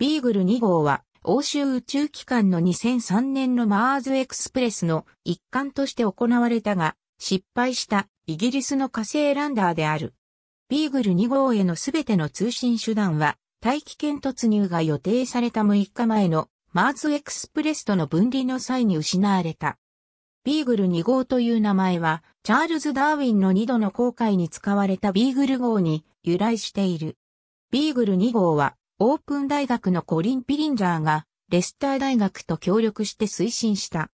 ビーグル2号は欧州宇宙機関の2003年のマーズエクスプレスの一環として行われたが、失敗したイギリスの火星ランダーである。ビーグル2号へのすべての通信手段は、大気圏突入が予定された6日前のマーズエクスプレスとの分離の際に失われた。ビーグル2号という名前は、チャールズ・ダーウィンの2度の航海に使われたビーグル号に由来している。ビーグル2号は、オープン大学のコリン・ピリンジャーがレスター大学と協力して推進した。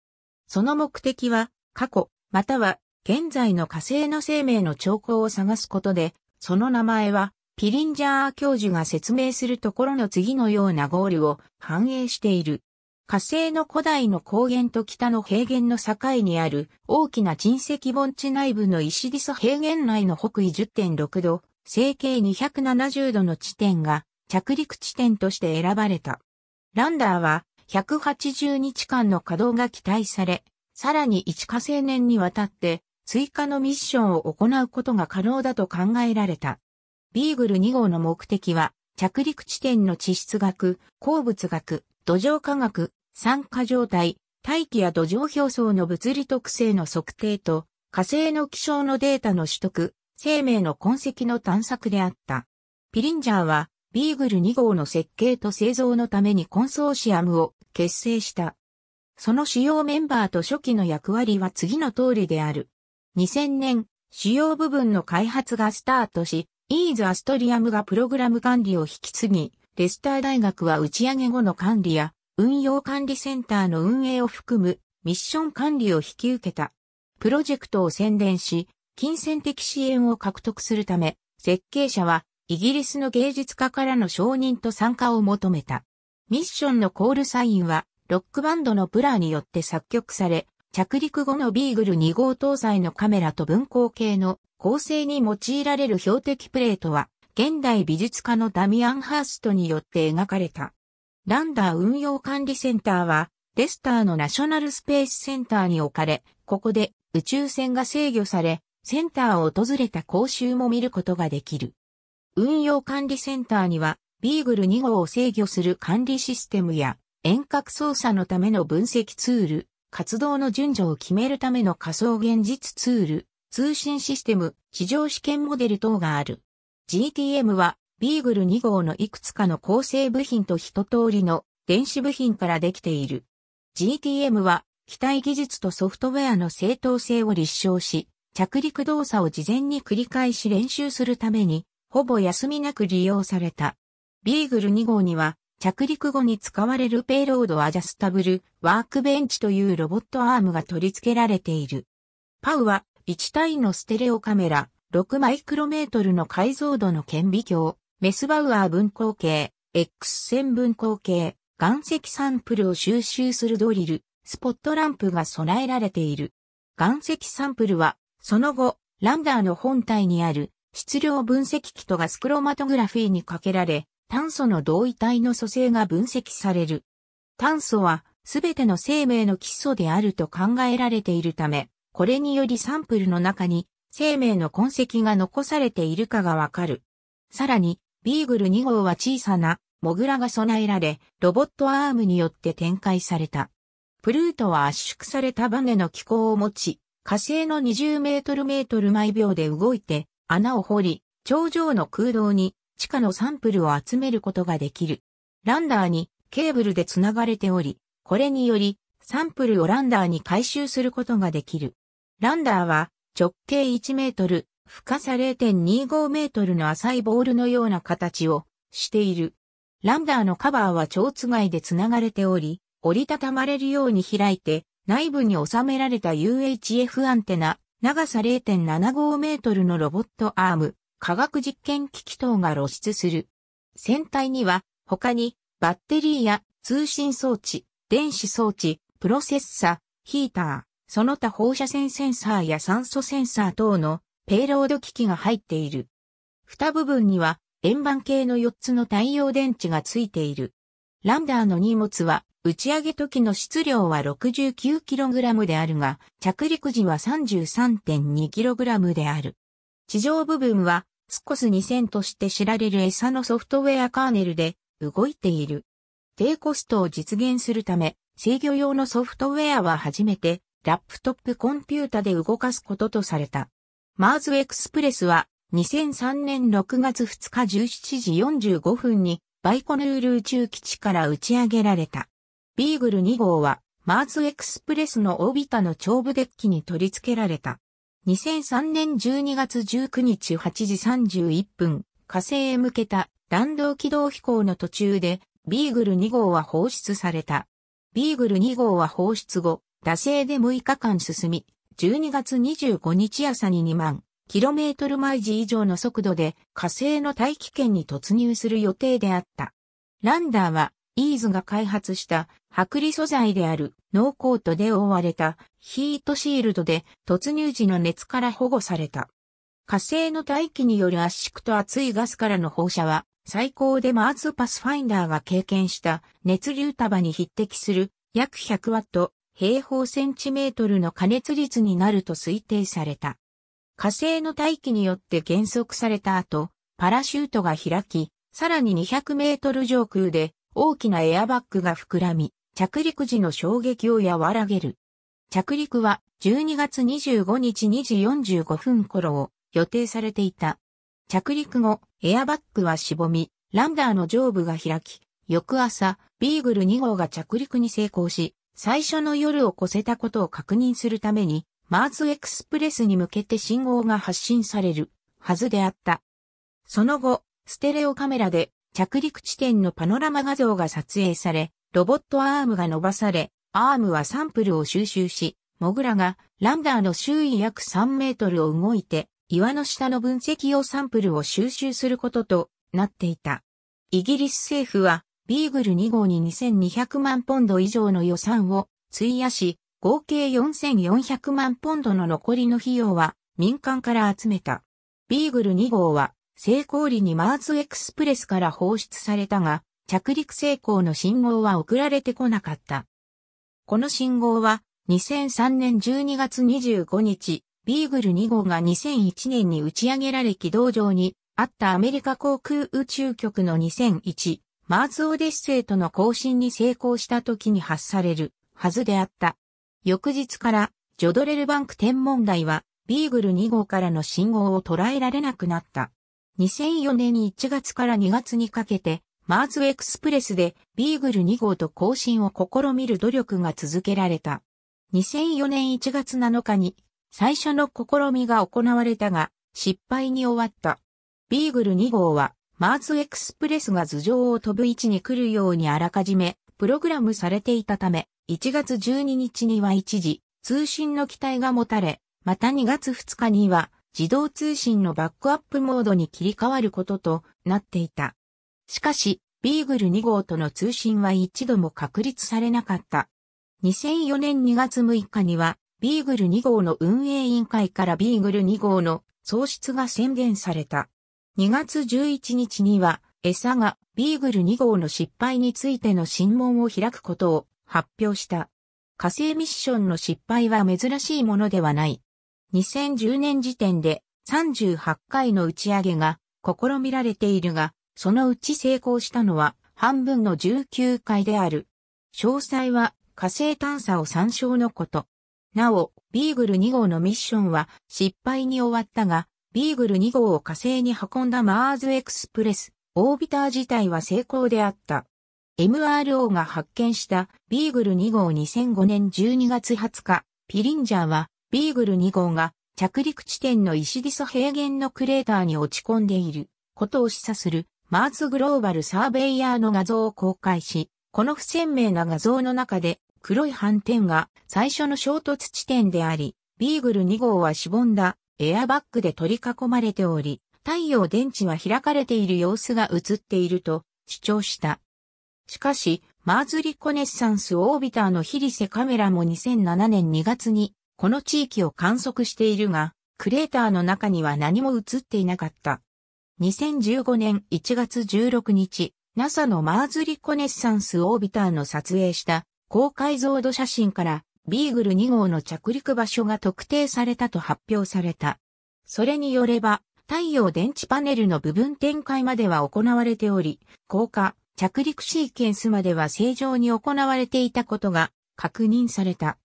その目的は過去または現在の火星の生命の兆候を探すことで、その名前はピリンジャー教授が説明するところの次のようなゴールを反映している。火星の古代の高原と北の平原の境にある大きな沈石盆地内部の石里ソ平原内の北緯10.6度、成形270度の地点が着陸地点として選ばれた。ランダーは180日間の稼働が期待され、さらに1火星年にわたって追加のミッションを行うことが可能だと考えられた。ビーグル2号の目的は、着陸地点の地質学、鉱物学、土壌科学、酸化状態、大気や土壌表層の物理特性の測定と、火星の気象のデータの取得、生命の痕跡の探索であった。ピリンジャーはビーグル2号の設計と製造のためにコンソーシアムを結成した。その主要メンバーと初期の役割は次の通りである。2000年、主要部分の開発がスタートし、イーズ・アストリアムがプログラム管理を引き継ぎ、レスター大学は打ち上げ後の管理や運用管理センターの運営を含むミッション管理を引き受けた。プロジェクトを宣伝し、金銭的支援を獲得するため、設計者はイギリスの芸術家からの承認と参加を求めた。ミッションのコールサインは、ロックバンドのプラーによって作曲され、着陸後のビーグル2号搭載のカメラと分光系の構成に用いられる標的プレートは、現代美術家のダミアン・ハーストによって描かれた。ランダー運用管理センターは、レスターのナショナルスペースセンターに置かれ、ここで宇宙船が制御され、センターを訪れた講習も見ることができる。運用管理センターには、ビーグル2号を制御する管理システムや、遠隔操作のための分析ツール、活動の順序を決めるための仮想現実ツール、通信システム、地上試験モデル等がある。GTM は、ビーグル2号のいくつかの構成部品と一通りの電子部品からできている。GTM は、機体技術とソフトウェアの正当性を立証し、着陸動作を事前に繰り返し練習するために、ほぼ休みなく利用された。ビーグル2号には、着陸後に使われるペイロードアジャスタブルワークベンチというロボットアームが取り付けられている。パウは1体のステレオカメラ、6マイクロメートルの解像度の顕微鏡、メスバウアー分光計、X 線分光計、岩石サンプルを収集するドリル、スポットランプが備えられている。岩石サンプルは、その後、ランダーの本体にある質量分析器とガスクロマトグラフィーにかけられ、炭素の同位体の組成が分析される。炭素はすべての生命の基礎であると考えられているため、これによりサンプルの中に生命の痕跡が残されているかがわかる。さらに、ビーグル2号は小さなモグラが備えられ、ロボットアームによって展開された。プルートは圧縮されたバネの機構を持ち、火星の20メートルメートル毎秒で動いて、穴を掘り、頂上の空洞に地下のサンプルを集めることができる。ランダーにケーブルで繋がれており、これによりサンプルをランダーに回収することができる。ランダーは直径1メートル、深さ0.25メートルの浅いボールのような形をしている。ランダーのカバーは蝶つがいで繋がれており、折りたたまれるように開いて内部に収められた UHF アンテナ長さ0.75メートルのロボットアーム、科学実験機器等が露出する。船体には他にバッテリーや通信装置、電子装置、プロセッサ、ヒーター、その他放射線センサーや酸素センサー等のペイロード機器が入っている。蓋部分には円盤系の4つの太陽電池がついている。ランダーの荷物は打ち上げ時の質量は 69kg であるが、着陸時は 33.2kg である。地上部分は、スコス2000として知られる餌のソフトウェアカーネルで動いている。低コストを実現するため、制御用のソフトウェアは初めて、ラップトップコンピュータで動かすこととされた。マーズエクスプレスは、2003年6月2日17時45分に、バイコヌール宇宙基地から打ち上げられた。ビーグル2号は、マーズエクスプレスのオービタの長部デッキに取り付けられた。2003年12月19日8時31分、火星へ向けた弾道軌道飛行の途中で、ビーグル2号は放出された。ビーグル2号は放出後、惰性で6日間進み、12月25日朝に2万キロメートル毎時以上の速度で火星の大気圏に突入する予定であった。ランダーはイーズが開発した剥離素材であるノーコートで覆われたヒートシールドで突入時の熱から保護された。火星の大気による圧縮と熱いガスからの放射は最高でマーズパスファインダーが経験した熱流束に匹敵する約100ワット平方センチメートルの加熱率になると推定された。火星の大気によって減速された後、パラシュートが開き、さらに200メートル上空で大きなエアバッグが膨らみ、着陸時の衝撃を和らげる。着陸は12月25日2時45分頃を予定されていた。着陸後、エアバッグはしぼみ、ランダーの上部が開き、翌朝、ビーグル2号が着陸に成功し、最初の夜を越せたことを確認するために、マーズエクスプレスに向けて信号が発信されるはずであった。その後、ステレオカメラで着陸地点のパノラマ画像が撮影され、ロボットアームが伸ばされ、アームはサンプルを収集し、モグラがランダーの周囲約3メートルを動いて、岩の下の分析用サンプルを収集することとなっていた。イギリス政府は、ビーグル2号に2200万ポンド以上の予算を費やし、合計4400万ポンドの残りの費用は民間から集めた。ビーグル2号は成功裏にマーズエクスプレスから放出されたが、着陸成功の信号は送られてこなかった。この信号は、2003年12月25日、ビーグル2号が2001年に打ち上げられ軌道上にあったアメリカ航空宇宙局の2001、マーズオデッセイとの交信に成功した時に発されるはずであった。翌日から、ジョドレルバンク天文台は、ビーグル2号からの信号を捉えられなくなった。2004年1月から2月にかけて、マーズエクスプレスでビーグル2号と更新を試みる努力が続けられた。2004年1月7日に最初の試みが行われたが失敗に終わった。ビーグル2号はマーズエクスプレスが頭上を飛ぶ位置に来るようにあらかじめプログラムされていたため1月12日には一時通信の機体が持たれ、また2月2日には自動通信のバックアップモードに切り替わることとなっていた。しかし、ビーグル2号との通信は一度も確立されなかった。2004年2月6日には、ビーグル2号の運営委員会からビーグル2号の創出が宣言された。2月11日には、餌がビーグル2号の失敗についての審問を開くことを発表した。火星ミッションの失敗は珍しいものではない。2010年時点で38回の打ち上げが試みられているが、そのうち成功したのは半分の19回である。詳細は火星探査を参照のこと。なお、ビーグル2号のミッションは失敗に終わったが、ビーグル2号を火星に運んだマーズエクスプレス、オービター自体は成功であった。MRO が発見したビーグル2号2005年12月20日、ピリンジャーはビーグル2号が着陸地点のイシディソ平原のクレーターに落ち込んでいることを示唆するマーズグローバルサーベイヤーの画像を公開し、この不鮮明な画像の中で黒い斑点が最初の衝突地点であり、ビーグル2号はしぼんだエアバッグで取り囲まれており、太陽電池は開かれている様子が映っていると主張した。しかし、マーズリコネッサンスオービターのヒリセカメラも2007年2月にこの地域を観測しているが、クレーターの中には何も映っていなかった。2015年1月16日、NASA のマーズリコネッサンスオービターの撮影した高解像度写真からビーグル2号の着陸場所が特定されたと発表された。それによれば、太陽電池パネルの部分展開までは行われており、降下、着陸シーケンスまでは正常に行われていたことが確認された。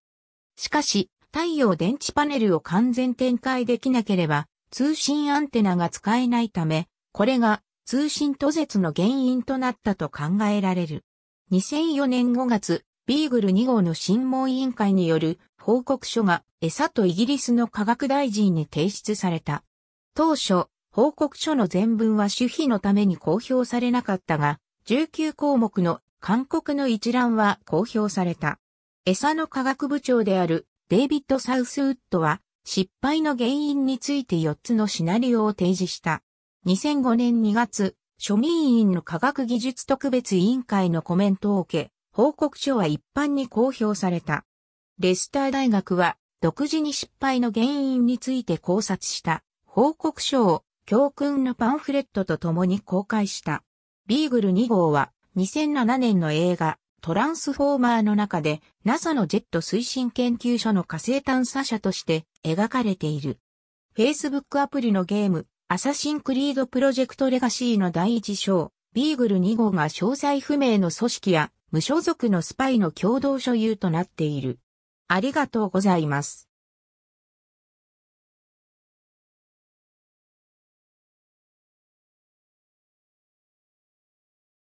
しかし、太陽電池パネルを完全展開できなければ通信アンテナが使えないため、これが通信途絶の原因となったと考えられる。2004年5月、ビーグル2号の審問委員会による報告書が餌とイギリスの科学大臣に提出された。当初、報告書の全文は守秘のために公表されなかったが、19項目の勧告の一覧は公表された。餌の科学部長であるデイビッド・サウスウッドは失敗の原因について4つのシナリオを提示した。2005年2月、庶民院の科学技術特別委員会のコメントを受け、報告書は一般に公表された。レスター大学は独自に失敗の原因について考察した報告書を教訓のパンフレットと共に公開した。ビーグル2号は2007年の映画トランスフォーマーの中で NASA のジェット推進研究所の火星探査車として描かれている。Facebook アプリのゲーム、アサシンクリードプロジェクトレガシーの第一章、ビーグル2号が詳細不明の組織や無所属のスパイの共同所有となっている。ありがとうございます。